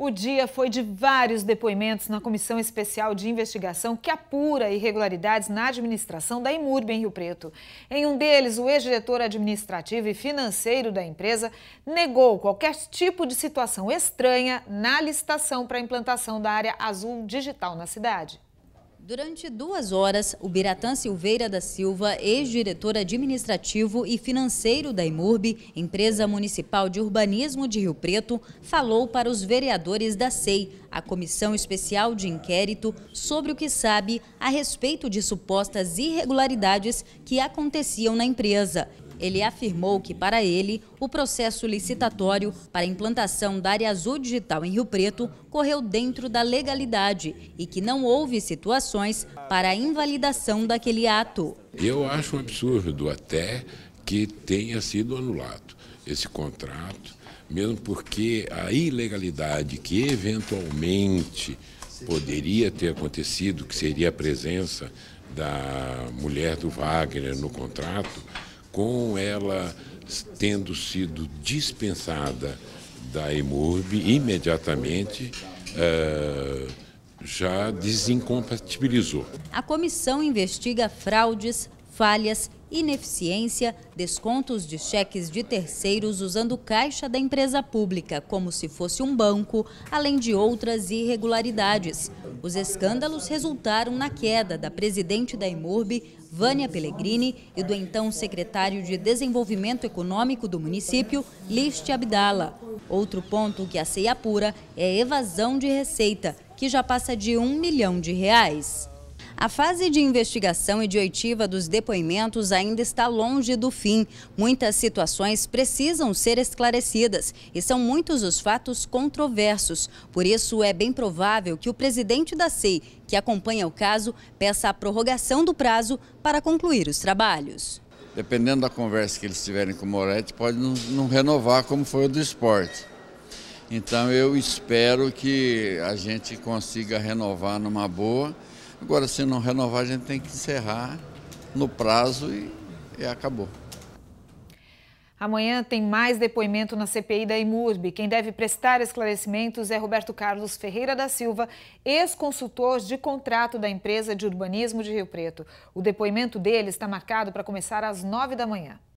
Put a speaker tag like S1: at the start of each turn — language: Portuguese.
S1: O dia foi de vários depoimentos na Comissão Especial de Investigação que apura irregularidades na administração da Imurb em Rio Preto. Em um deles, o ex-diretor administrativo e financeiro da empresa negou qualquer tipo de situação estranha na licitação para a implantação da área azul digital na cidade. Durante duas
S2: horas, o Biratã Silveira da Silva, ex-diretor administrativo e financeiro da IMURB, empresa municipal de urbanismo de Rio Preto, falou para os vereadores da SEI, a Comissão Especial de Inquérito, sobre o que sabe a respeito de supostas irregularidades que aconteciam na empresa ele afirmou que, para ele, o processo licitatório para a implantação da área azul digital em Rio Preto correu dentro da legalidade e que não houve situações para a invalidação daquele ato.
S3: Eu acho um absurdo até que tenha sido anulado esse contrato, mesmo porque a ilegalidade que eventualmente poderia ter acontecido, que seria a presença da mulher do Wagner no contrato, com ela tendo sido dispensada da EMURB, imediatamente uh, já desincompatibilizou.
S2: A comissão investiga fraudes, falhas ineficiência, descontos de cheques de terceiros usando caixa da empresa pública, como se fosse um banco, além de outras irregularidades. Os escândalos resultaram na queda da presidente da Imurb, Vânia Pellegrini, e do então secretário de Desenvolvimento Econômico do município, Liste Abdala. Outro ponto que a CEI apura é evasão de receita, que já passa de um milhão de reais. A fase de investigação e de oitiva dos depoimentos ainda está longe do fim. Muitas situações precisam ser esclarecidas e são muitos os fatos controversos. Por isso, é bem provável que o presidente da SEI, que acompanha o caso, peça a prorrogação do prazo para concluir os trabalhos.
S4: Dependendo da conversa que eles tiverem com o Moretti, pode não, não renovar como foi o do esporte. Então eu espero que a gente consiga renovar numa boa Agora, se não renovar, a gente tem que encerrar no prazo e, e acabou.
S1: Amanhã tem mais depoimento na CPI da IMURB. Quem deve prestar esclarecimentos é Roberto Carlos Ferreira da Silva, ex-consultor de contrato da empresa de urbanismo de Rio Preto. O depoimento dele está marcado para começar às nove da manhã.